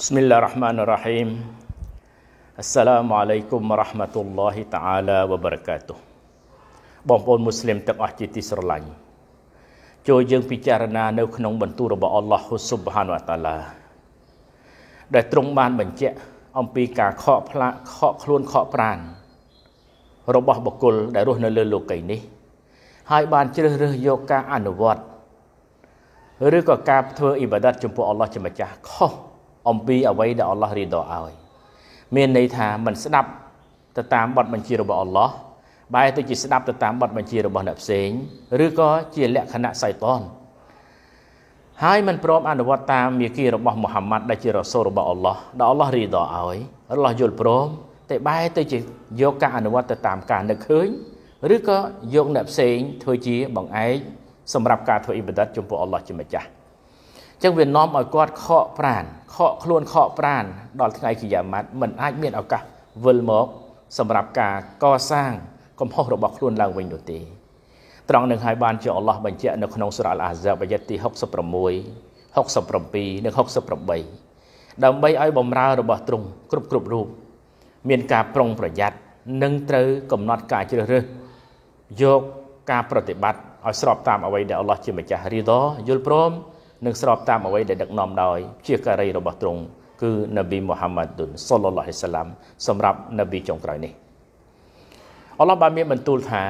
بسم الله الرحمن الرحيم السلام عليكم ورحمة الله تعالى وبركاته បងប្អូនមូស្លីមទាំងអស់ជាទីស្រឡាញ់ចូលយើងពិចារណានៅ ក្នុងបន្ទូលរបស់អល់ឡោះហ៊ូស៊ុបហានវតាឡាដែលទ្រង់បានបញ្ជាក់អំពីការខកផ្លាកខកខ្លួនខកប្រាណរបស់បុគ្គលដែលរស់នៅលើលោកីនេះហើយបានជ្រើសរើសយកការអនុវត្តឬក៏ការធ្វើអ៊ីបាដាតចំពោះអល់ឡោះជាម្ចាស់ខុសអំពីអ្វីដែលអល់ឡោះរីដឲ្យមានន័យថាមិនស្ដាប់ទៅតាមបទបញ្ជារបស់អល់ឡោះបែរទៅជាស្ដាប់ទៅតាមបទបញ្ជារបស់អ្នកផ្សេងឬក៏ជាលក្ខណៈសៃតនហើយមិនព្រមអនុវត្តតាមមាគីរបស់មូហាម៉ាត់ដែលជារ៉ាសូលរបស់អល់ឡោះដែលអល់ឡោះរីដឲ្យ អល់ឡោះយល់ព្រមតែបែរទៅជាយកការអនុវត្តទៅតាមការនឹកឃើញឬក៏យកអ្នកផ្សេងធ្វើជាបង្អែកសម្រាប់ការធ្វើអ៊ីបាដាតចំពោះអល់ឡោះជាម្ចាស់ចឹងវានាំឲ្យគាត់ខកប្រាន ខកខ្លួន ខកប្រានដល់ថ្ងៃគិយាម៉ាត់មិនអាចមានឱកាសវិលមក សម្រាប់ការកសាងកំហុសរបស់ខ្លួនឡើងវិញនោះទេត្រង់នឹងហើយបានជាអល់ឡោះបញ្ជាក់នៅក្នុងសូរ៉ាអល់អាហ្សាបអាយ៉ាត់ទី66 67និង68ដើម្បីឲ្យបំរើរបស់ទ្រង់គ្រប់គ្រប់រូបមានការប្រុងប្រយ័ត្ននិងត្រូវកំណត់ការជ្រើសរើសយកការប្រតិបត្តិឲ្យស្របតាមអ្វីដែលអល់ឡោះជាម្ចាស់រីដយល់ព្រមនិងស្របតាមអ្វីដែលដឹកនាំដោយជាការីរបស់ទ្រង់គឺនប៊ីមូហាម៉ាឌុនសុលឡាហ៊ីសាឡាំសម្រាប់នប៊ីចុងក្រោយនេះអល់ឡោះបានមានបន្ទូលថា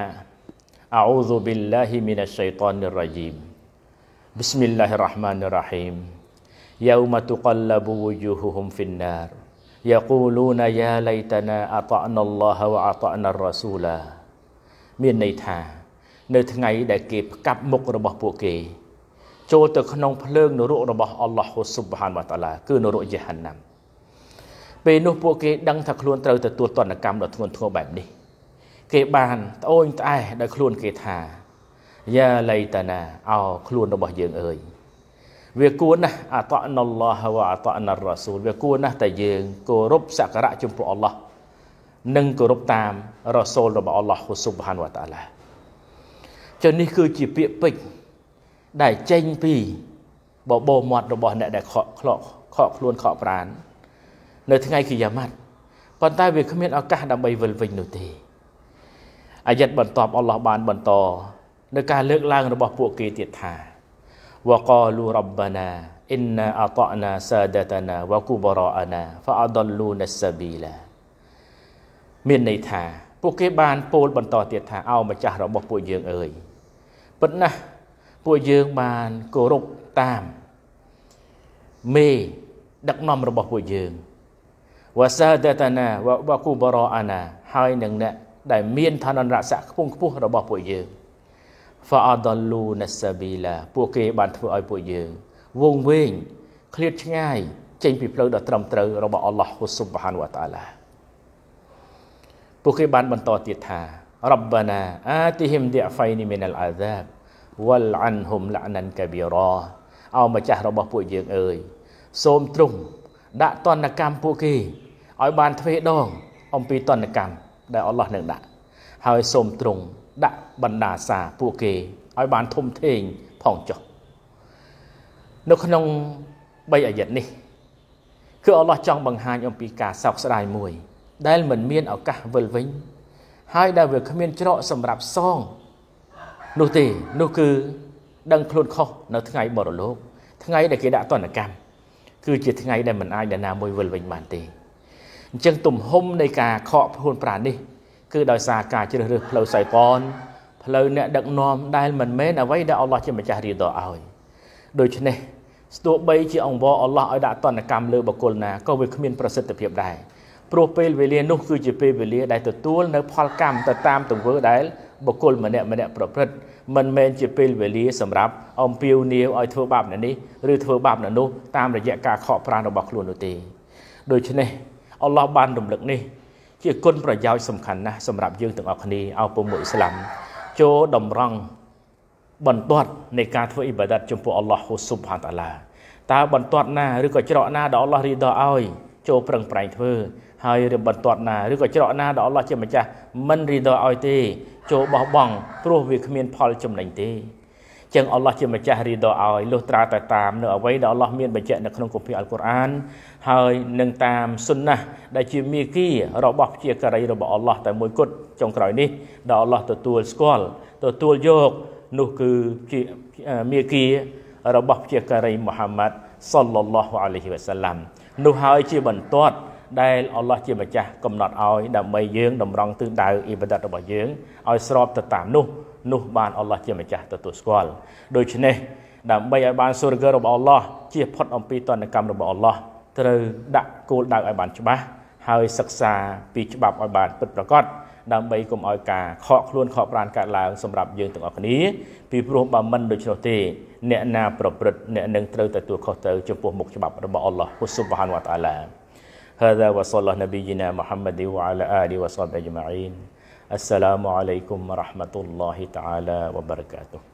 អោស៊ូប៊ីលឡាហ៊ីមីណាឆៃតានីរ៉ាជីមបិស្មិលឡាហ៊ីរ៉ាហ្មានីរ៉ាហ៊ីម يوم تقلب وجوههم في النار يقولون يا ليتنا أطعنا الله وأطعنا الرسول មានន័យថា នៅថ្ងៃដែលគេផ្កាប់មុខរបស់ពួកគេចូលទៅក្នុងភ្លើងនរករបស់អល់ឡោះស៊ុបហានវតាឡាគឺនរកយេហាណាំពេលនោះពួកគេដឹងថាខ្លួនត្រូវទទួលទណ្ឌកម្មដ៏ធ្ងន់ធ្ងរបែបនេះគេបានត្អូញត្អែដល់ខ្លួនគេថាយ៉ាឡៃតាណាអោខ្លួនរបស់យើងអើយវាគួរណាស់អតណឡោះវ៉ាអតណរ៉ាស៊ូលវាគួរណាស់តែយើងគោរពសក្ការៈចំពោះអល់ឡោះនិងគោរពតាមរ៉ាស៊ូលរបស់អល់ឡោះស៊ុបហានវតាឡាចុះនេះគឺជាពាក្យពេចន៍ដែលចេញពីបបោមាត់របស់អ្នកដែលខកខ្លោកខកខ្លួនខកប្រាននៅថ្ងៃគិយាម៉ាត់ប៉ុន្តែវាគ្មានឱកាសដើម្បីវិលវិញនោះទេអាយិតបន្ទាប់អល់ឡោះបានបន្តនៅការលើកឡើងរបស់ពួកគេទៀតថាវកលូរ៉បណាអ៊ីនណាអតណាសាដតណាវគូបរ៉ាណាហ្វាអដលូណាសាប៊ីឡាមានន័យថាពួកគេបានពោលបន្តទៀតថាអោម្ចាស់របស់ពួកយើងអើយពិតណាស់ពួកយើងបានគោរពតាមមេ ដឹកនាំរបស់ពួកយើងវសាដតនាវកុបរអាណាហើយនឹងអ្នកដែលមានឋានៈរស័កខ្ពង់ខ្ពស់របស់ពួកយើង fa'adalluna sabila ពួកគេបានធ្វើឲ្យពួកយើងវងវែងឃ្លាតឆ្ងាយចេញពីផ្លូវដ៏ត្រឹមត្រូវរបស់អល់ឡោះហ៊ូស៊ុបហានវតាឡាពួកគេបានបន្តទៀតថារ៉ាប់បាណាអាទីហ៊ីមឌីហ្វៃនីមីនអលអាហ្សាបវលអានហុំលាណាន់កាប៊ីរ៉ាអោម្ចាស់របស់ពួកយើងអើយសូមទ្រង់ដាក់តនកម្មពួកគេឲ្យបានទ្វេដងអំពីតនកម្មដែលអល់ឡោះនឹងដាក់ហើយសូមទ្រង់ដាក់បណ្ដាសាពួកគេឲ្យបានធំធេងផងចុះនៅក្នុង3អាយិតនេះគឺអល់ឡោះចង់បង្ហាញអំពីការសោកស្ដាយមួយដែលមិនមានឱកាសវិលវិញហើយដែលវាគ្មានច្រកសម្រាប់សងនោះទេ នោះគឺដឹងខ្លួនខុសនៅថ្ងៃបរលោក ថ្ងៃដែលគេដាក់ទណ្ឌកម្មគឺជាថ្ងៃដែលមិនអាចដែលណាមួយវិលវិញបានទេអញ្ចឹង ទំហំនៃការខកភួនប្រានេះ គឺដោយសារការជ្រើសរើសផ្លូវសៃកនផ្លូវអ្នកដឹកនាំដែលមិនមែនអ្វីដែលអល់ឡោះជាម្ចាស់រៀបតឲ្យ ដូច្នេះស្ទោះបីជាអង្វរអល់ឡោះឲ្យដាក់ទណ្ឌកម្មលើបុគ្គលណាក៏វាគ្មានប្រសិទ្ធភាពដែរព្រោះពេលវេលានោះគឺជាពេលវេលាដែលទទួលនៅផលកម្មទៅតាមទង្វើដែលបុគ្គលម្នាក់ម្នាក់ប្រព្រឹត្តមិនមែនជាពេលវេលាសម្រាប់អំពាវនាវឲ្យធ្វើបាបអ្នកនេះឬធ្វើបាបអ្នកនោះតាមរយៈការខកប្រាណរបស់ខ្លួននោះទេដូច្នេះអល់ឡោះបានរំលឹកនេះ ជាគុណប្រយោជន៍សំខាន់ណាស់សម្រាប់យើងទាំងអស់គ្នាឲ្យពុំមួយអ៊ីស្លាមចូលតម្រង់បន្ទាត់នៃការធ្វើអ៊ីបាដាតចំពោះអល់ឡោះហ៊ូស៊ុបហានតាឡាតើបន្ទាត់ណាឬក៏ច្រកណាដែលអល់ឡោះរីដឲ្យចូលប្រឹងប្រែងធ្វើហើយឬបន្ទាត់ណាឬក៏ច្រកណាដល់អល់ឡោះជាម្ចាស់មិនរីដរឲ្យទេ ចូលបោះបង់ព្រោះវាគ្មាន ផល ចំណេញទេចឹងអល់ឡោះជាម្ចាស់រីដរឲ្យលុះត្រាតែតាមនៅអ្វីដែលអល់ឡោះមានបញ្ជាក់នៅក្នុងគម្ពីរអល់កុរអាន ហើយនឹងតាមសុនណះដែលជាមេគីរបស់ព្យាការីរបស់អល់ឡោះតែមួយគត់ចុងក្រោយនេះដែលអល់ឡោះទទួលស្គាល់ទទួលយកនោះគឺជាមេគីរបស់ព្យាការីមូហាម៉ាត់សលឡោះអាឡៃហ៊ីវ៉ាសាឡាំនោះហើយជាបន្ទាត់ដែលអល់ឡោះជាម្ចាស់កំណត់ឲ្យដើម្បីយើង តម្រង់ទិសដៅអ៊ីបាដតរបស់យើងឲ្យស្របទៅតាមនោះនោះបានអល់ឡោះជាម្ចាស់ទទួលស្គាល់ដូច្នេះដើម្បីឲ្យបានសុរគររបស់អល់ឡោះជៀសផុតអំពីទណ្ឌកម្មរបស់អល់ឡោះត្រូវដាក់គោលដៅឲ្យបានច្បាស់ហើយសិក្សាពីច្បាប់ឲ្យបានពិតប្រាកដដើម្បីកុំឲ្យការខកខ្លួន ខកប្រានកើតឡើងសម្រាប់យើងទាំងអស់គ្នាពីព្រោះបើមិនដូច្នោះទេអ្នកណាប្រព្រឹត្តអ្នកនឹងត្រូវទទួលខុសត្រូវចំពោះមុខច្បាប់របស់អល់ឡោះស៊ុបហានវតាឡា هذا وصلى نبينا محمد وعلى آله وصحبه أجمعين السلام عليكم ورحمة الله تعالى وبركاته